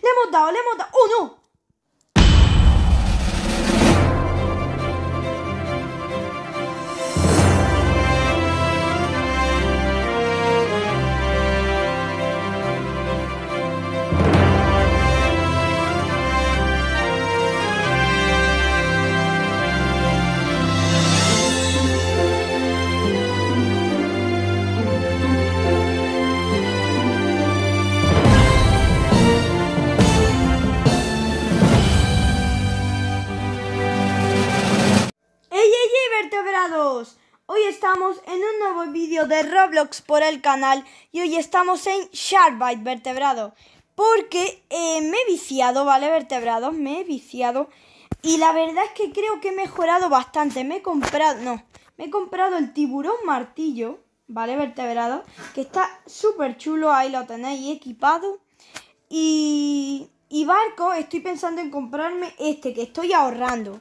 Le mo dao, le mo dao. Oh no! Hoy estamos en un nuevo vídeo de Roblox por el canal y hoy estamos en Sharkbite vertebrado porque eh, me he viciado, ¿vale? Vertebrados, me he viciado y la verdad es que creo que he mejorado bastante. Me he comprado, no, me he comprado el tiburón martillo, ¿vale? Vertebrado, que está súper chulo, ahí lo tenéis equipado y... Y barco, estoy pensando en comprarme este que estoy ahorrando.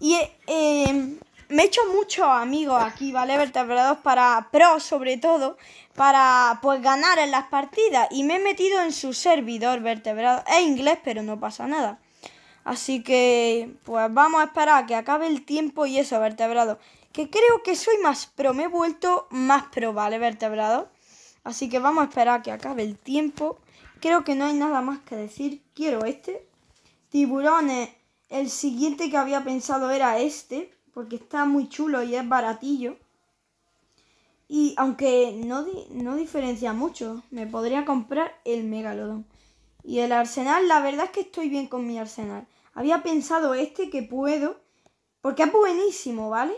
Y eh, me he hecho muchos amigos aquí, ¿vale? Vertebrados para pro, sobre todo, para pues ganar en las partidas. Y me he metido en su servidor vertebrado. Es inglés, pero no pasa nada. Así que, pues vamos a esperar a que acabe el tiempo y eso, vertebrado. Que creo que soy más pro, me he vuelto más pro, ¿vale? Vertebrado. Así que vamos a esperar a que acabe el tiempo. Creo que no hay nada más que decir. Quiero este. Tiburones. El siguiente que había pensado era este porque está muy chulo y es baratillo. Y aunque no, no diferencia mucho, me podría comprar el megalodón. Y el arsenal, la verdad es que estoy bien con mi arsenal. Había pensado este que puedo, porque es buenísimo, ¿vale?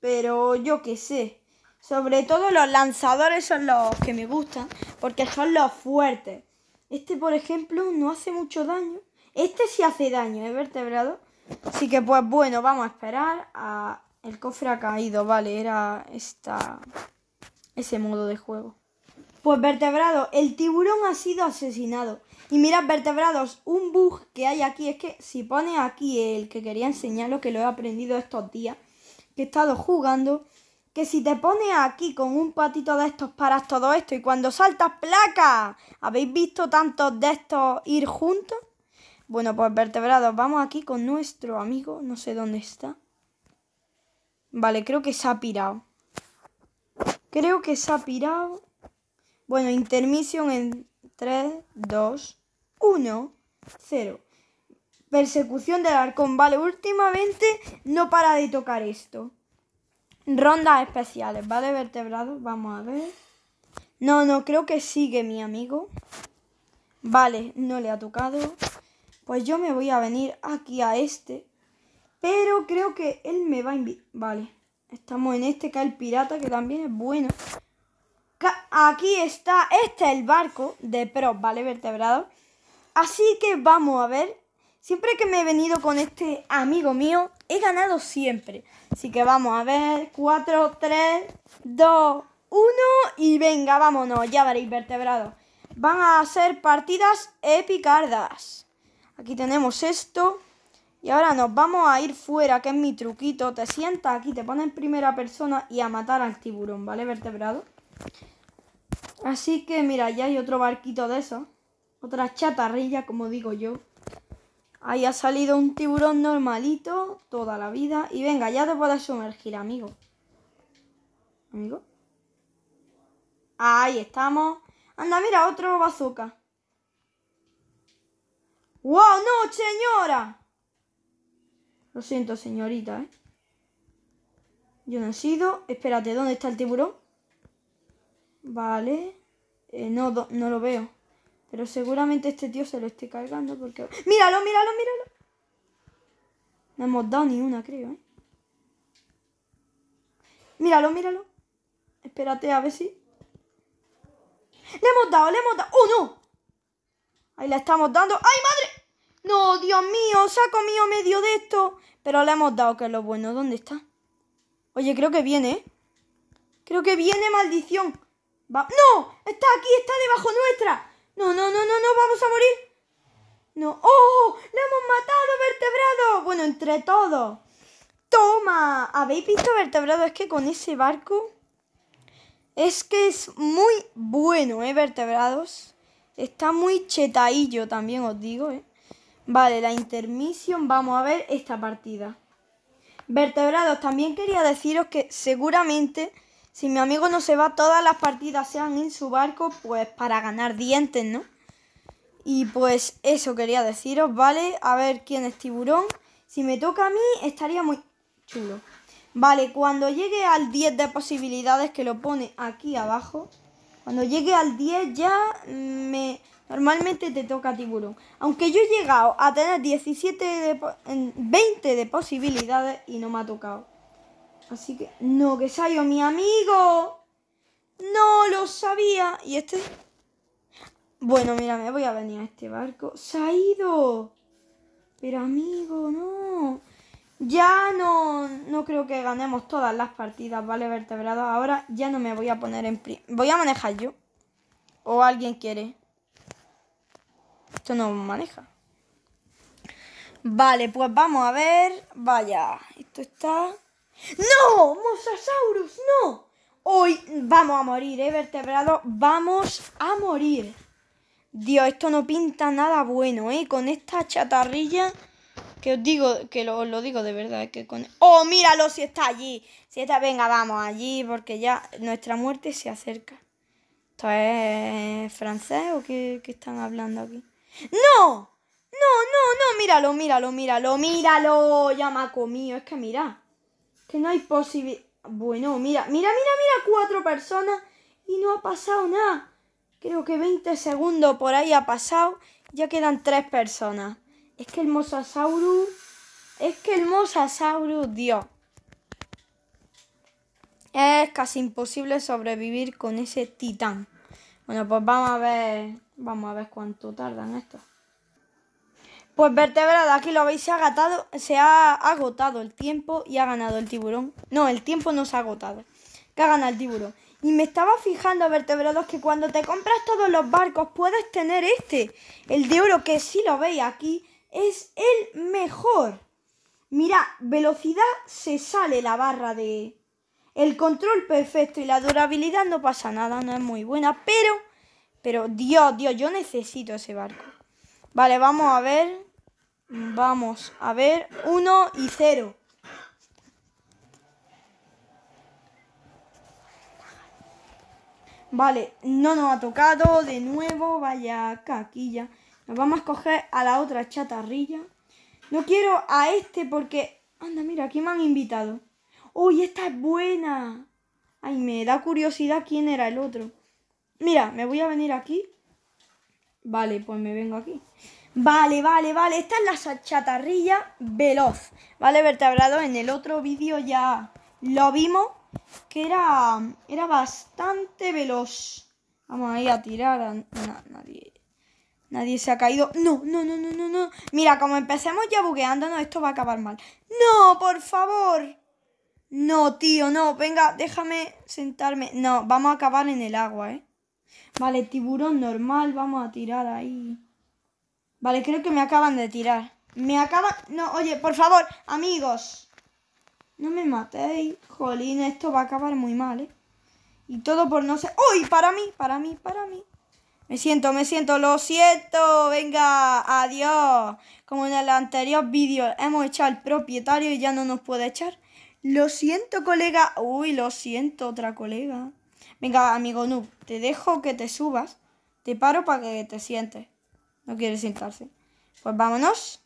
Pero yo qué sé. Sobre todo los lanzadores son los que me gustan, porque son los fuertes. Este, por ejemplo, no hace mucho daño. Este sí hace daño, ¿eh, vertebrado? Así que pues bueno, vamos a esperar. A... El cofre ha caído, vale, era esta... ese modo de juego. Pues vertebrados, el tiburón ha sido asesinado. Y mirad, vertebrados, un bug que hay aquí es que si pone aquí el que quería enseñaros, que lo he aprendido estos días, que he estado jugando, que si te pones aquí con un patito de estos paras todo esto y cuando saltas placa, ¿habéis visto tantos de estos ir juntos? Bueno, pues vertebrados, vamos aquí con nuestro amigo, no sé dónde está. Vale, creo que se ha pirado. Creo que se ha pirado. Bueno, intermisión en 3, 2, 1, 0. Persecución del arcón. Vale, últimamente no para de tocar esto. Rondas especiales, ¿vale? Vertebrados, vamos a ver. No, no, creo que sigue mi amigo. Vale, no le ha tocado. Pues yo me voy a venir aquí a este. Pero creo que él me va a invitar. Vale. Estamos en este, que es el pirata, que también es bueno. aquí está, este es el barco de Pro, ¿vale? vertebrado Así que vamos a ver. Siempre que me he venido con este amigo mío, he ganado siempre. Así que vamos a ver. 4, 3, 2, 1 y venga, vámonos. Ya veréis vertebrado Van a ser partidas epicardas. Aquí tenemos esto. Y ahora nos vamos a ir fuera, que es mi truquito. Te sientas aquí, te pones en primera persona y a matar al tiburón, ¿vale, vertebrado? Así que mira, ya hay otro barquito de eso Otra chatarrilla, como digo yo. Ahí ha salido un tiburón normalito toda la vida. Y venga, ya te puedes sumergir, amigo. Amigo. Ahí estamos. Anda, mira, otro bazooka. ¡Wow! ¡No, señora! Lo siento, señorita, ¿eh? Yo no he sido. Espérate, ¿dónde está el tiburón? Vale. Eh, no, no lo veo. Pero seguramente este tío se lo esté cargando porque... ¡Míralo, míralo, míralo! No hemos dado ni una, creo, ¿eh? Míralo, míralo. Espérate a ver si... ¡Le hemos dado, le hemos dado! ¡Oh, no! Ahí la estamos dando. ¡Ay, madre! No, Dios mío, se ha comido medio de esto. Pero le hemos dado, que es lo bueno. ¿Dónde está? Oye, creo que viene, ¿eh? Creo que viene, maldición. ¡No! Está aquí, está debajo nuestra. No, no, no, no, no, vamos a morir. No. ¡Oh! ¡Le hemos matado, vertebrado! Bueno, entre todos. ¡Toma! ¿Habéis visto vertebrado? Es que con ese barco... Es que es muy bueno, ¿eh, vertebrados? Está muy chetaillo también, os digo, ¿eh? Vale, la intermisión, vamos a ver esta partida. Vertebrados, también quería deciros que seguramente si mi amigo no se va, todas las partidas sean en su barco, pues para ganar dientes, ¿no? Y pues eso quería deciros, ¿vale? A ver quién es tiburón. Si me toca a mí, estaría muy chulo. Vale, cuando llegue al 10 de posibilidades que lo pone aquí abajo, cuando llegue al 10 ya me... Normalmente te toca tiburón. Aunque yo he llegado a tener 17 de, 20 de posibilidades y no me ha tocado. Así que, no, que se ha ido mi amigo. No lo sabía. ¿Y este? Bueno, mira, me voy a venir a este barco. ¡Se ha ido! Pero amigo, no. Ya no, no creo que ganemos todas las partidas, ¿vale? Vertebrados. Ahora ya no me voy a poner en... Voy a manejar yo. O alguien quiere. Esto no maneja. Vale, pues vamos a ver. Vaya, esto está... ¡No! ¡Mosasaurus! ¡No! Hoy vamos a morir, ¿eh, vertebrados? Vamos a morir. Dios, esto no pinta nada bueno, ¿eh? Con esta chatarrilla... Que os digo, que lo, lo digo de verdad, que con... ¡Oh, míralo si está allí! Si está, venga, vamos allí, porque ya nuestra muerte se acerca. ¿Esto es francés o qué, están hablando aquí? ¡No! ¡No, no, no! Míralo, míralo, míralo, míralo. Ya me ha Es que mira. Que no hay posibilidad. Bueno, mira, mira, mira, mira, cuatro personas y no ha pasado nada. Creo que 20 segundos por ahí ha pasado. Ya quedan tres personas. Es que el mosasaurus. Es que el mosasaurus, Dios. Es casi imposible sobrevivir con ese titán. Bueno, pues vamos a ver. Vamos a ver cuánto tardan estos. Pues vertebrados, aquí lo veis, se ha, agotado, se ha agotado el tiempo y ha ganado el tiburón. No, el tiempo no se ha agotado. Que ha ganado el tiburón. Y me estaba fijando, vertebrados, que cuando te compras todos los barcos puedes tener este, el de oro, que sí lo veis aquí es el mejor. Mira, velocidad se sale la barra de... El control perfecto y la durabilidad no pasa nada, no es muy buena, pero... Pero, Dios, Dios, yo necesito ese barco. Vale, vamos a ver. Vamos a ver. 1 y 0. Vale, no nos ha tocado de nuevo. Vaya caquilla. Nos vamos a escoger a la otra chatarrilla. No quiero a este porque... Anda, mira, aquí me han invitado. ¡Uy, esta es buena! Ay, me da curiosidad quién era el otro. Mira, me voy a venir aquí. Vale, pues me vengo aquí. Vale, vale, vale. Esta es la chatarrilla veloz. Vale, vertebrado. En el otro vídeo ya lo vimos. Que era, era bastante veloz. Vamos ir a tirar a... nadie Nadie se ha caído. No, no, no, no, no, no. Mira, como empecemos ya bugueándonos, esto va a acabar mal. No, por favor. No, tío, no. Venga, déjame sentarme. No, vamos a acabar en el agua, ¿eh? Vale, tiburón normal, vamos a tirar ahí. Vale, creo que me acaban de tirar. Me acaban... No, oye, por favor, amigos. No me matéis. Jolín, esto va a acabar muy mal, ¿eh? Y todo por no ser... ¡Uy! Para mí, para mí, para mí. Me siento, me siento, lo siento. Venga, adiós. Como en el anterior vídeo hemos echado al propietario y ya no nos puede echar. Lo siento, colega. Uy, lo siento, otra colega. Venga, amigo noob, te dejo que te subas. Te paro para que te sientes. No quiere sentarse. Pues vámonos.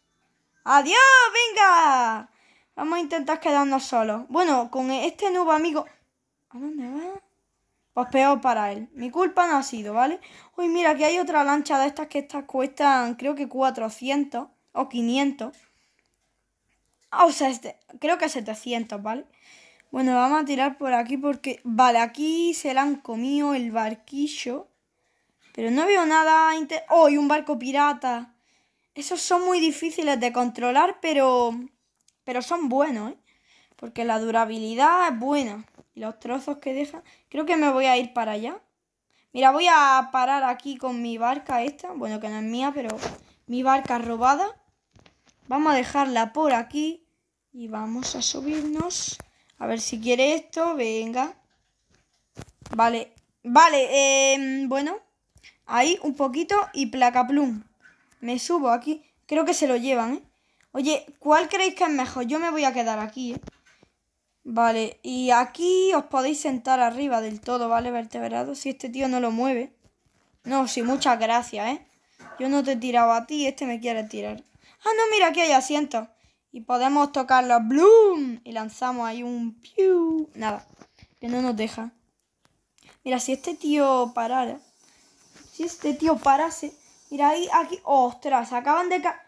¡Adiós! ¡Venga! Vamos a intentar quedarnos solos. Bueno, con este nuevo amigo... ¿A dónde va? Pues peor para él. Mi culpa no ha sido, ¿vale? Uy, mira, aquí hay otra lancha de estas que estas cuestan, creo que 400 o 500. Ah, o sea, este, creo que 700, ¿vale? Bueno, vamos a tirar por aquí porque... Vale, aquí se han comido el barquillo. Pero no veo nada... ¡Oh, un barco pirata! Esos son muy difíciles de controlar, pero... Pero son buenos, ¿eh? Porque la durabilidad es buena los trozos que deja. Creo que me voy a ir para allá. Mira, voy a parar aquí con mi barca esta. Bueno, que no es mía, pero mi barca robada. Vamos a dejarla por aquí y vamos a subirnos. A ver si quiere esto, venga. Vale, vale, em, bueno. Ahí un poquito y placa plum. Me subo aquí. Creo que se lo llevan, ¿eh? Oye, ¿cuál creéis que es mejor? Yo me voy a quedar aquí, ¿eh? Vale, y aquí os podéis sentar arriba del todo, ¿vale? Vertebrado. Si este tío no lo mueve. No, sí, muchas gracias, ¿eh? Yo no te he tirado a ti, este me quiere tirar. Ah, no, mira, aquí hay asientos. Y podemos tocar los... ¡Bloom! Y lanzamos ahí un piu. Nada, que no nos deja. Mira, si este tío parara. Si este tío parase. Mira, ahí, aquí. ¡Ostras! Acaban de ca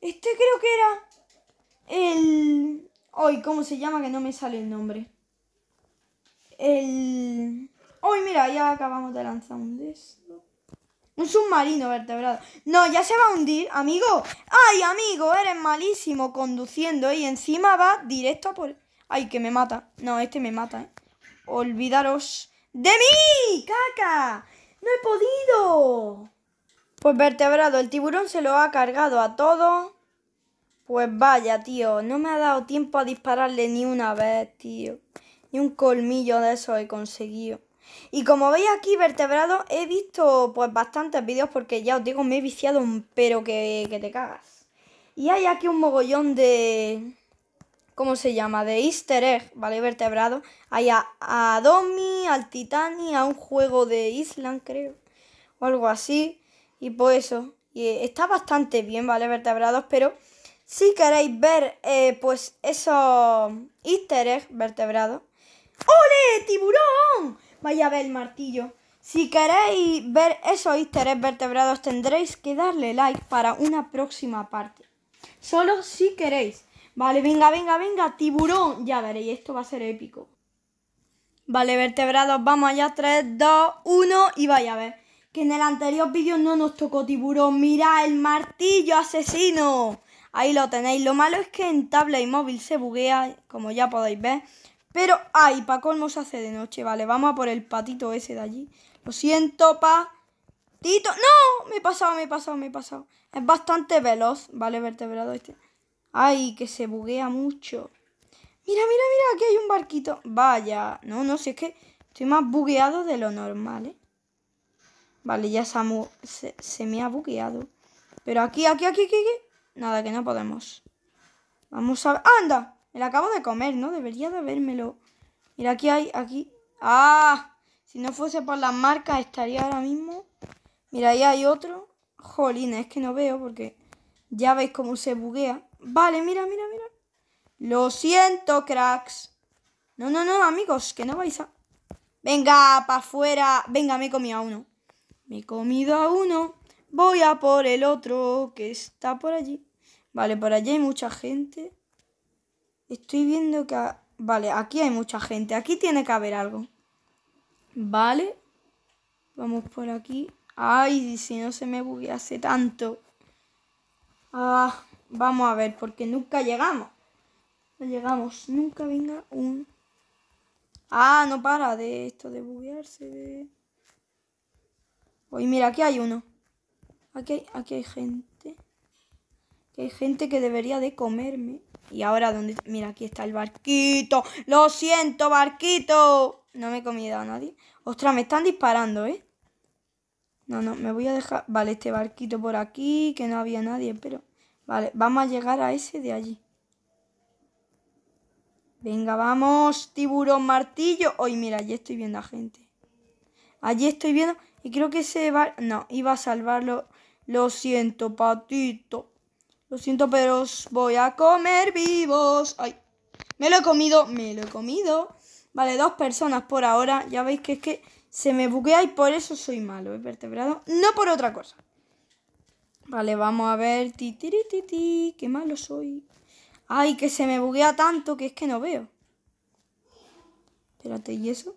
Este creo que era. El. Hoy, ¿cómo se llama? Que no me sale el nombre. El... Hoy, mira, ya acabamos de lanzar un de Un submarino vertebrado. No, ya se va a hundir, amigo. Ay, amigo, eres malísimo conduciendo. Y encima va directo a por... Ay, que me mata. No, este me mata, ¿eh? Olvidaros de mí, caca. No he podido. Pues vertebrado, el tiburón se lo ha cargado a todo. Pues vaya, tío, no me ha dado tiempo a dispararle ni una vez, tío. Ni un colmillo de eso he conseguido. Y como veis aquí, vertebrados, he visto pues bastantes vídeos porque ya os digo, me he viciado un pero que, te cagas. Y hay aquí un mogollón de... ¿Cómo se llama? De easter egg, ¿vale? Vertebrados. Hay a, Domi, al Titani, a un juego de Island, creo. O algo así. Y por pues eso. Y está bastante bien, ¿vale? Vertebrados, pero si queréis ver, eh, pues, esos easter vertebrados. ¡Ole, tiburón! Vaya a ver el martillo. Si queréis ver esos easter vertebrados, tendréis que darle like para una próxima parte. Solo si queréis. Vale, venga, venga, venga, tiburón. Ya veréis, esto va a ser épico. Vale, vertebrados, vamos allá. 3, 2, 1 y vaya a ver. Que en el anterior vídeo no nos tocó tiburón. Mira el martillo asesino. Ahí lo tenéis. Lo malo es que en tablet y móvil se buguea, como ya podéis ver. Pero, ay, pa' cómo se hace de noche. Vale, vamos a por el patito ese de allí. Lo siento, patito. ¡No! Me he pasado, me he pasado, me he pasado. Es bastante veloz, ¿vale? Vertebrado este. Ay, que se buguea mucho. Mira, mira, mira, aquí hay un barquito. Vaya. No, no, si es que estoy más bugueado de lo normal, ¿eh? Vale, ya se, me ha bugueado. Pero aquí, aquí, aquí, aquí, aquí. Nada, que no podemos. Vamos a... ¡Anda! Me acabo de comer, ¿no? Debería de habérmelo. Mira, aquí hay... Aquí... ¡Ah! Si no fuese por las marcas estaría ahora mismo... Mira, ahí hay otro. Jolín, es que no veo porque... Ya veis cómo se buguea. Vale, mira, mira, mira. Lo siento, cracks. No, no, no, amigos, que no vais a... Venga, para afuera. Venga, me he comido a uno. Me he comido a uno. Voy a por el otro que está por allí. Vale, por allí hay mucha gente. Estoy viendo que... Vale, aquí hay mucha gente. Aquí tiene que haber algo. Vale. Vamos por aquí. Ay, si no se me buguease tanto. Ah, vamos a ver, porque nunca llegamos. No llegamos. Nunca venga un... Ah, no para de esto de buguearse. De... Uy, mira, aquí hay uno. Aquí aquí hay gente hay gente que debería de comerme. Y ahora, ¿dónde? Mira, aquí está el barquito. ¡Lo siento, barquito! No me he comido a nadie. Ostras, me están disparando, ¿eh? No, no, me voy a dejar... Vale, este barquito por aquí, que no había nadie, pero... Vale, vamos a llegar a ese de allí. Venga, vamos, tiburón martillo. Hoy, mira, allí estoy viendo a gente. Allí estoy viendo... Y creo que ese bar... No, iba a salvarlo. Lo siento, patito. Lo siento, pero os voy a comer vivos. Ay, me lo he comido, me lo he comido. Vale, dos personas por ahora. Ya veis que es que se me buguea y por eso soy malo, ¿eh? Vertebrado. No por otra cosa. Vale, vamos a ver. Ti, Qué malo soy. Ay, que se me buguea tanto que es que no veo. Espérate, ¿y eso?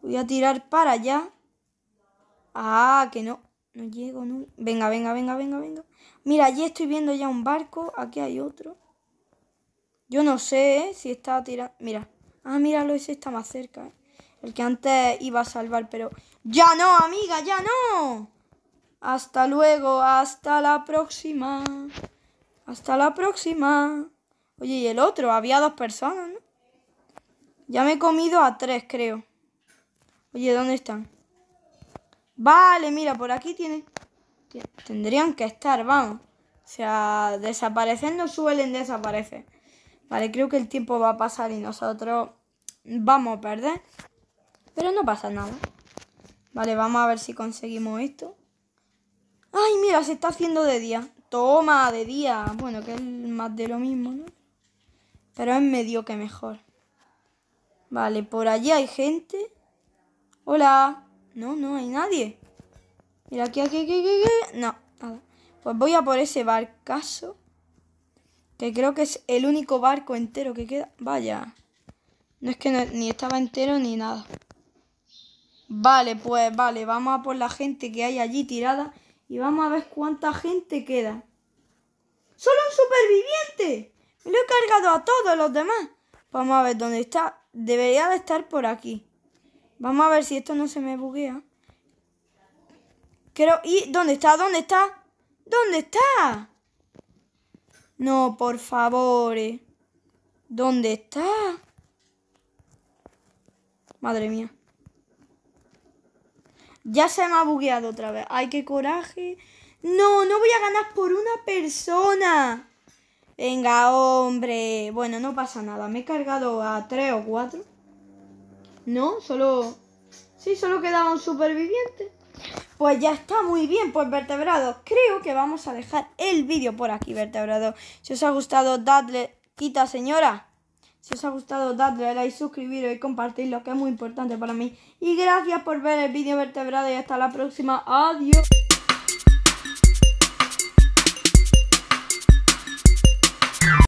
Voy a tirar para allá. Ah, que no. No llego, no. Venga, venga, venga, venga, venga. Mira, allí estoy viendo ya un barco. Aquí hay otro. Yo no sé ¿eh? si está tirando. Mira. Ah, míralo, ese está más cerca. ¿eh? El que antes iba a salvar, pero. ¡Ya no, amiga! ¡Ya no! Hasta luego, hasta la próxima. Hasta la próxima. Oye, y el otro, había dos personas, ¿no? Ya me he comido a tres, creo. Oye, ¿dónde están? Vale, mira, por aquí tiene. Tendrían que estar, vamos. O sea, no suelen desaparecer. Vale, creo que el tiempo va a pasar y nosotros vamos a perder. Pero no pasa nada. Vale, vamos a ver si conseguimos esto. ¡Ay, mira! Se está haciendo de día. Toma, de día. Bueno, que es más de lo mismo, ¿no? Pero es medio que mejor. Vale, por allí hay gente. Hola. No, no hay nadie. Mira, aquí, aquí, aquí, aquí, No, nada. Pues voy a por ese barcazo. Que creo que es el único barco entero que queda. Vaya. No es que ni estaba entero ni nada. Vale, pues vale. Vamos a por la gente que hay allí tirada. Y vamos a ver cuánta gente queda. ¡Solo un superviviente! Me lo he cargado a todos los demás. Vamos a ver dónde está. Debería de estar por aquí. Vamos a ver si esto no se me buguea. ¿Y dónde está? ¿Dónde está? ¿Dónde está? No, por favor. Eh. ¿Dónde está? Madre mía. Ya se me ha bugueado otra vez. ¡Ay, qué coraje! No, no voy a ganar por una persona. Venga, hombre. Bueno, no pasa nada. Me he cargado a tres o cuatro. No, solo... Sí, solo quedaba un superviviente. Pues ya está muy bien, pues vertebrados. Creo que vamos a dejar el vídeo por aquí, vertebrados. Si os ha gustado, dadle... Quita, señora. Si os ha gustado, dadle a like, suscribiros y compartirlo, que es muy importante para mí. Y gracias por ver el vídeo vertebrado y hasta la próxima. Adiós.